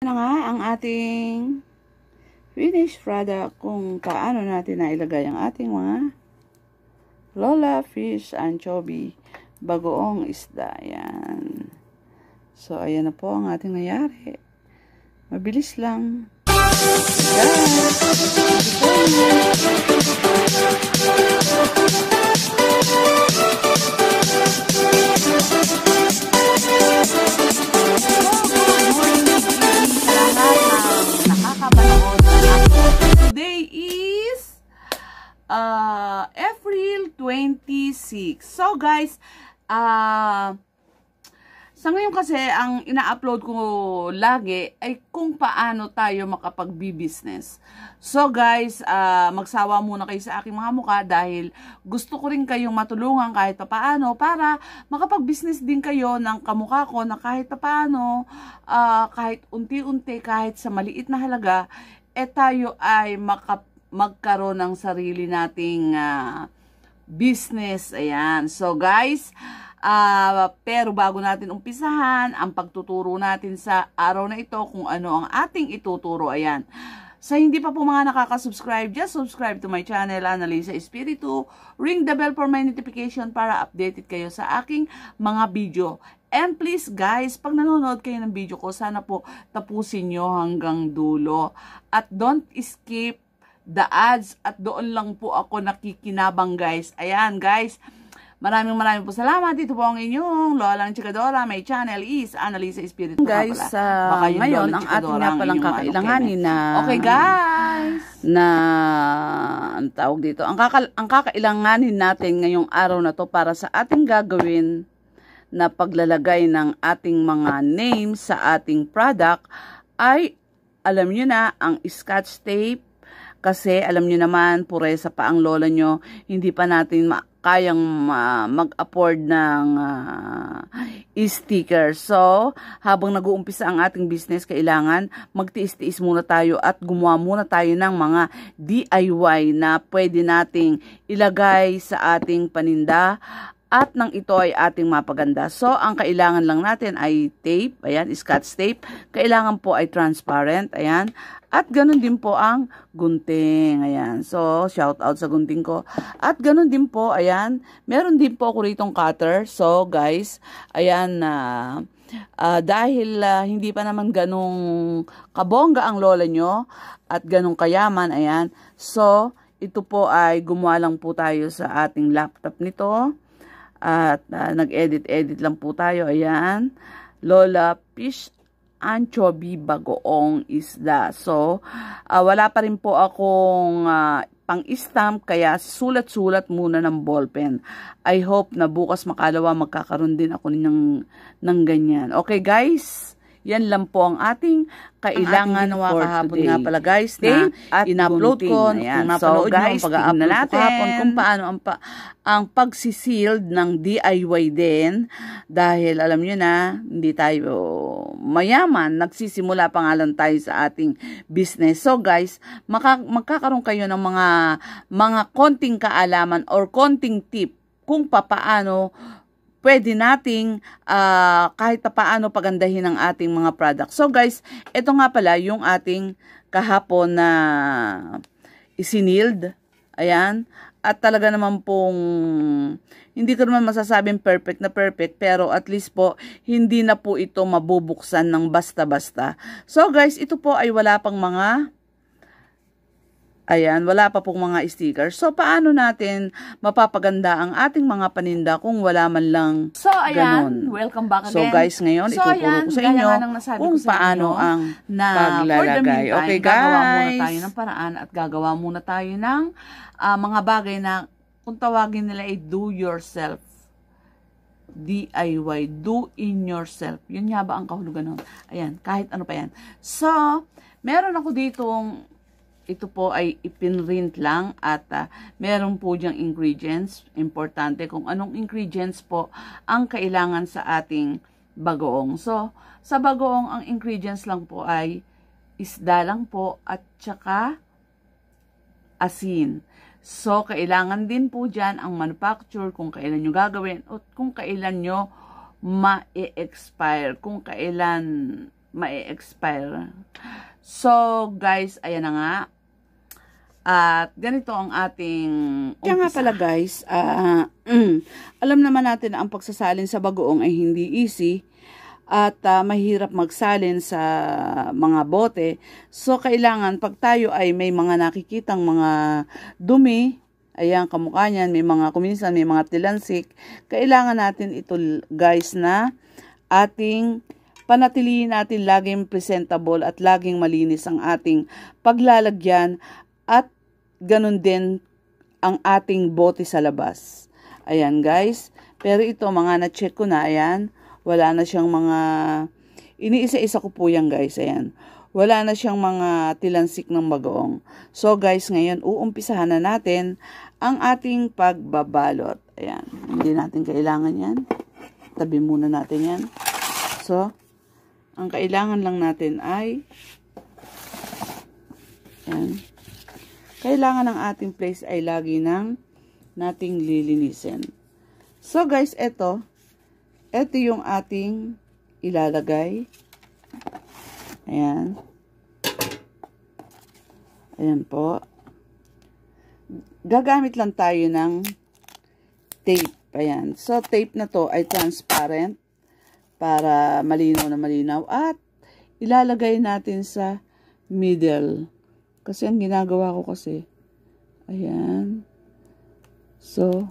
na nga ang ating finished product kung paano natin nailagay ang ating mga lola fish anchovy bagoong isda. Ayan. So, ayan na po ang ating nangyari. Mabilis lang. Yes! 6. So guys, ah... Uh, sa ngayon kasi, ang ina-upload ko lagi ay kung paano tayo makapag-business. So guys, uh, magsawa muna kayo sa aking mga mukha dahil gusto ko rin kayong matulungan kahit pa paano para makapag-business din kayo ng kamukha ko na kahit pa paano, uh, ah, kahit unti-unti, kahit sa maliit na halaga, eh tayo ay makap magkaroon ng sarili nating uh, business. Ayan. So guys, uh, pero bago natin umpisahan ang pagtuturo natin sa araw na ito kung ano ang ating ituturo. Ayan. Sa hindi pa po mga nakaka-subscribe, just subscribe to my channel, Analisa Espiritu. Ring the bell for my notification para updated kayo sa aking mga video. And please guys, pag nanonood kayo ng video ko, sana po tapusin nyo hanggang dulo. At don't skip the ads at doon lang po ako nakikinabang guys. Ayan guys, maraming maraming po salamat. Dito po ang inyong Lolang Chikadora. May channel is Annalisa Espiritu. Guys, uh, ngayon ang ating nga palang ano, kakailanganin na... Okay guys! Na, ang tawag dito, ang, kaka, ang kakailanganin natin ngayong araw na to para sa ating gagawin na paglalagay ng ating mga name sa ating product ay alam nyo na ang scotch tape kasi alam nyo naman, puresa pa ang lola nyo, hindi pa natin ma kayang uh, mag-afford ng uh, e-sticker. So, habang nag-uumpisa ang ating business, kailangan magtiis-tiis muna tayo at gumawa muna tayo ng mga DIY na pwede nating ilagay sa ating paninda at nang ito ay ating mapaganda. So, ang kailangan lang natin ay tape, ayan, scotch tape. Kailangan po ay transparent, ayan. At ganun din po ang gunting. Ayan. So, shout out sa gunting ko. At ganun din po, ayan, meron din po ako ritong cutter. So, guys, ayan na... Uh, uh, dahil uh, hindi pa naman ganong kabongga ang lola nyo at ganong kayaman, ayan. So, ito po ay gumawa lang po tayo sa ating laptop nito at uh, nag-edit-edit lang po tayo, ayan. Lola Fish anchovy bagoong isda. So, uh, wala pa rin po akong uh, pang-stamp kaya sulat-sulat muna ng ballpen. I hope na bukas makalawa magkakaroon din ako ng, ng ganyan. Okay guys? Yan lang po ang ating kailangan ang ating for today. nga pala guys Think na in-upload ko na kung so, guys, nyo pag-upload na ko kahapon kung paano ang, pa ang pagsisealed ng DIY din dahil alam nyo na hindi tayo mayaman nagsisimula pa nga lang tayo sa ating business so guys maka magkakaroon kayo ng mga mga konting kaalaman or konting tip kung papaano pwede nating uh, kahit na paano pagandahin ang ating mga product. So guys, ito nga pala yung ating kahapon na isinild. Ayan. At talaga naman pong hindi ko naman masasabing perfect na perfect pero at least po hindi na po ito mabubuksan ng basta-basta. So guys, ito po ay wala pang mga Ayan, wala pa pong mga stickers. So, paano natin mapapaganda ang ating mga paninda kung wala man lang So, ayan, ganun. welcome back again. So, guys, ngayon, so, ituturo ayan, ko sa inyo kung sa paano inyo ang na paglalagay. Meantime, okay, guys. Gagawa muna tayo ng paraan at gagawa muna tayo ng uh, mga bagay na kung tawagin nila ay do-yourself DIY, do in yourself. Yun nga ba ang kahulugan nun? Ayan, kahit ano pa yan. So, meron ako ditong ito po ay ipinrint lang at uh, meron po diyang ingredients. Importante kung anong ingredients po ang kailangan sa ating bagoong. So, sa bagoong ang ingredients lang po ay isda lang po at tsaka asin. So, kailangan din po dyan ang manufacture kung kailan nyo gagawin o kung kailan nyo ma-expire. Kung kailan ma-expire. So, guys, ayan na nga. At ganito ang ating umpisa. Kaya nga pala guys, uh, mm, alam naman natin na ang pagsasalin sa bagoong ay hindi easy at uh, mahirap magsalin sa mga bote. So kailangan pag tayo ay may mga nakikitang mga dumi, ayan kamukha niyan, may mga kuminsan, may mga tilansik, kailangan natin ito guys na ating panatilihin natin laging presentable at laging malinis ang ating paglalagyan ganun din ang ating bote sa labas. Ayan guys. Pero ito mga na-check ko na. Ayan. Wala na siyang mga... Iniisa-isa ko po yan guys. Ayan. Wala na siyang mga tilansik ng bagoong. So guys ngayon uumpisahan na natin ang ating pagbabalot. Ayan. Hindi natin kailangan yan. Tabi muna natin yan. So ang kailangan lang natin ay ayan kailangan ng ating place ay lagi ng nating lilinisin. So guys, ito, ito yung ating ilalagay. Ayan. Ayan po. Gagamit lang tayo ng tape. Ayan. So, tape na to ay transparent para malinaw na malinaw. At, ilalagay natin sa middle kasi ang ginagawa ko kasi, ayan. So,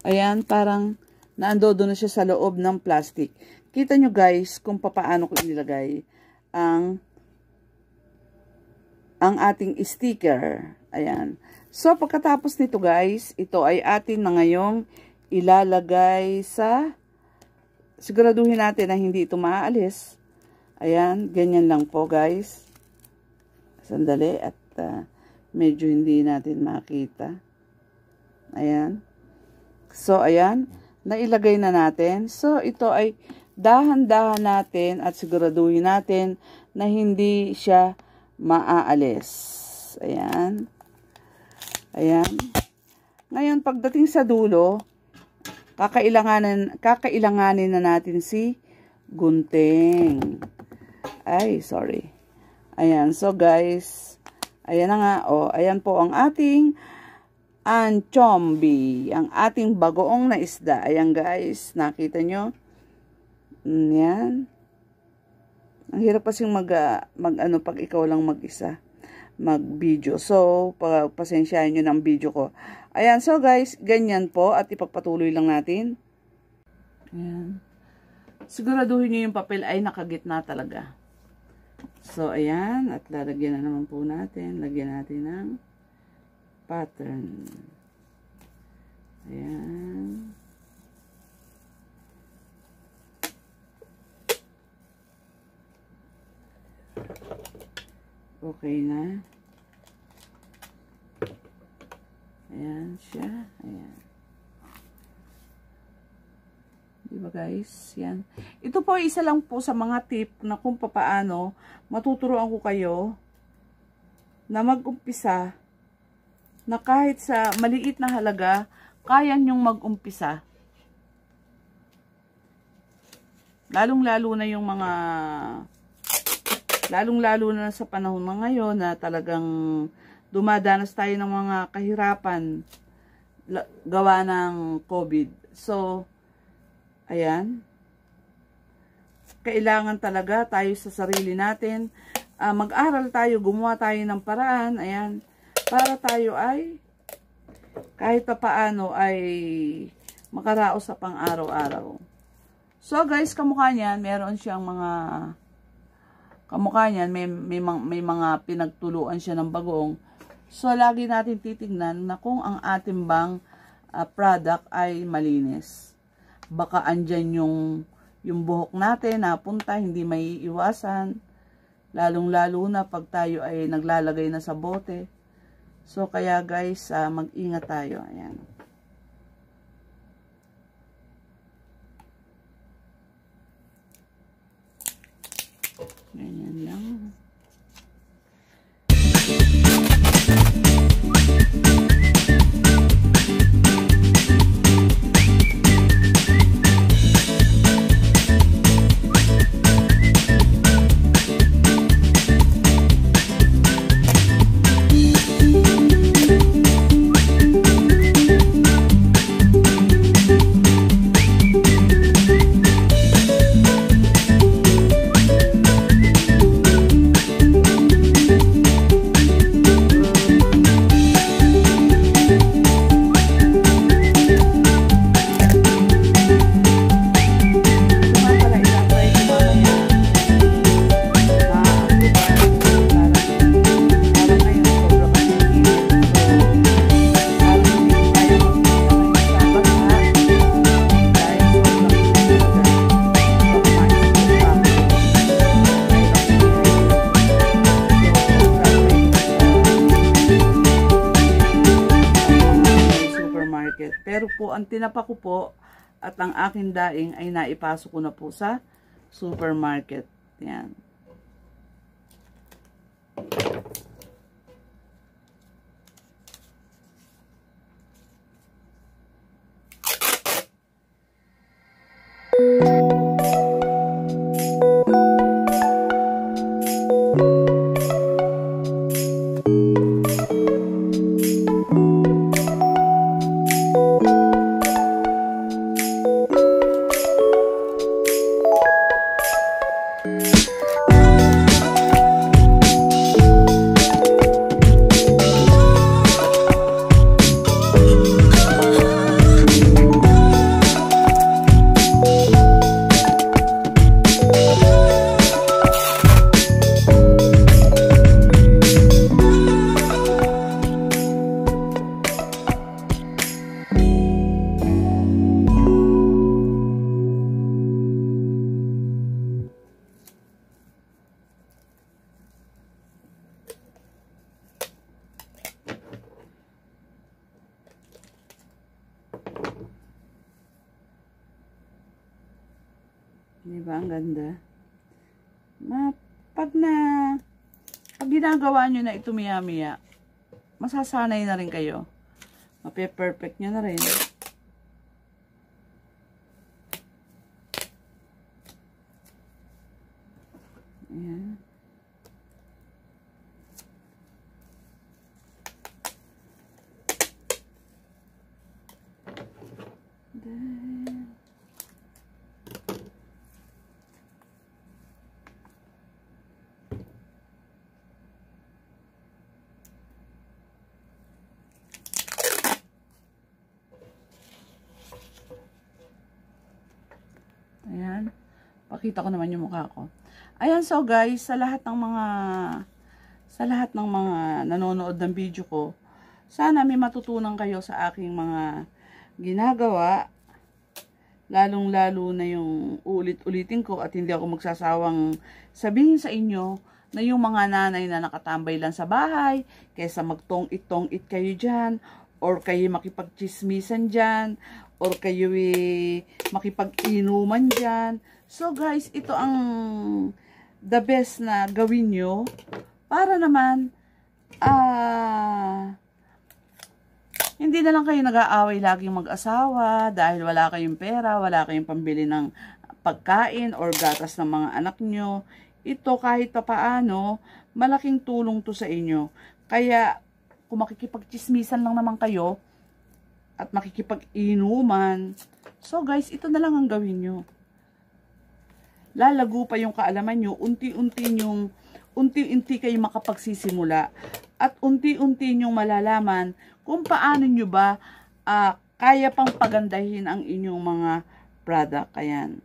ayan, parang naandodo na siya sa loob ng plastic. Kita nyo guys kung papaano ko inilagay ang ang ating sticker. Ayan. So, pagkatapos nito guys, ito ay atin na ngayong ilalagay sa siguraduhin natin na hindi ito maaalis. Ayan, ganyan lang po guys sandali at uh, medyo hindi natin makita. Ayan. So, ayan. Nailagay na natin. So, ito ay dahan-dahan natin at siguraduhin natin na hindi siya maaalis. Ayan. Ayan. Ngayon, pagdating sa dulo, kakailanganin, kakailanganin na natin si gunting. Ay, sorry. Ayan. So, guys, ayan na nga. O, oh, ayan po ang ating anchombi. Ang ating bagoong na isda. Ayan, guys. Nakita nyo? Ayan. Mm, ang hirap kasing mag, ah, mag ano, pag ikaw lang mag-isa mag-video. So, pasensyahan nyo ng video ko. Ayan, so guys, ganyan po at ipagpatuloy lang natin. Ayan. Siguraduhin nyo yung papel ay nakagitna talaga. So, ayan. At lalagyan na naman po natin. Lagyan natin ng pattern. Ayan. Okay na. Ayan siya. Ayan. Diba guys? Yan. Ito po isa lang po sa mga tip na kung paano matuturoan ko kayo na mag-umpisa na kahit sa maliit na halaga, kaya nyong mag-umpisa. Lalong-lalo na yung mga lalong-lalo na sa panahon na ngayon na talagang dumadanas tayo ng mga kahirapan gawa ng COVID. So, Ayan. Kailangan talaga tayo sa sarili natin. Uh, Mag-aral tayo, gumawa tayo ng paraan. Ayan. Para tayo ay kahit paano ay makaraos sa pang-araw-araw. So guys, kamukha niyan, meron siyang mga kamukha niyan, may, may, may mga pinagtuluan siya ng bagong. So lagi natin titignan na kung ang ating bang uh, product ay malinis baka andyan yung, yung buhok natin napunta, hindi maiiwasan Lalong lalo na pag tayo ay naglalagay na sa bote. So, kaya guys, uh, mag-ingat tayo. Ayan. Ganyan lang. po, ang tinapa ko po at ang akin daing ay naipasok ko na po sa supermarket. Ayan. Thank you. Di ba? Ang ganda. Ma, pag na, pag ginagawa nyo na ito miya-miya, masasanay na rin kayo. Mape-perfect nyo na rin. Ayan. Dahil. Pakita ko naman yung mukha ko. Ayan, so guys, sa lahat ng mga sa lahat ng mga nanonood ng video ko, sana may matutunan kayo sa aking mga ginagawa. Lalong-lalo na yung ulit-ulitin ko at hindi ako magsasawang sabihin sa inyo na yung mga nanay na nakatambay lang sa bahay, kaysa magtong-itong-it kayo dyan, or kayo makipagchismisan dyan, or kayo makipag-inuman dyan. So guys, ito ang the best na gawin nyo para naman ah uh, hindi na lang kayo nag-aaway laging mag-asawa dahil wala kayong pera, wala kayong pambili ng pagkain or gatas ng mga anak nyo. Ito kahit paano, malaking tulong to sa inyo. Kaya kung makikipag-chismisan lang naman kayo, at makikipag-inuman. So guys, ito na lang ang gawin nyo. Lalago pa yung kaalaman nyo, unti-unti yung unti-unti kayo makapagsisimula at unti-unti nyong malalaman kung paano nyo ba uh, kaya pang pagandahin ang inyong mga product. Ayan.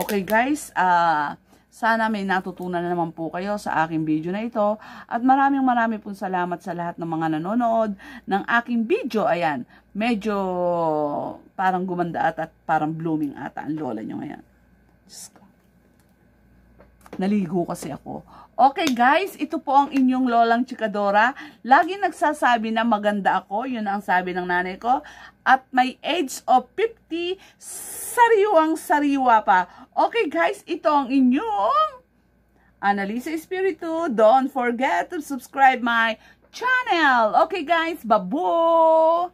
Okay guys, ah... Uh, sana may natutunan na naman po kayo sa aking video na ito at maraming maraming pong salamat sa lahat ng mga nanonood ng aking video. Ayan, medyo parang gumanda at, at parang blooming ata ang lola nyo ngayon. Diyos ko. Naligo kasi ako. Okay guys, ito po ang inyong lolang chikadora. Lagi nagsasabi na maganda ako. Yun ang sabi ng nanay ko. At my age of 50, sariwang sariwa pa. Okay guys, ito ang inyong Analisa Espiritu. Don't forget to subscribe my channel. Okay guys, babo!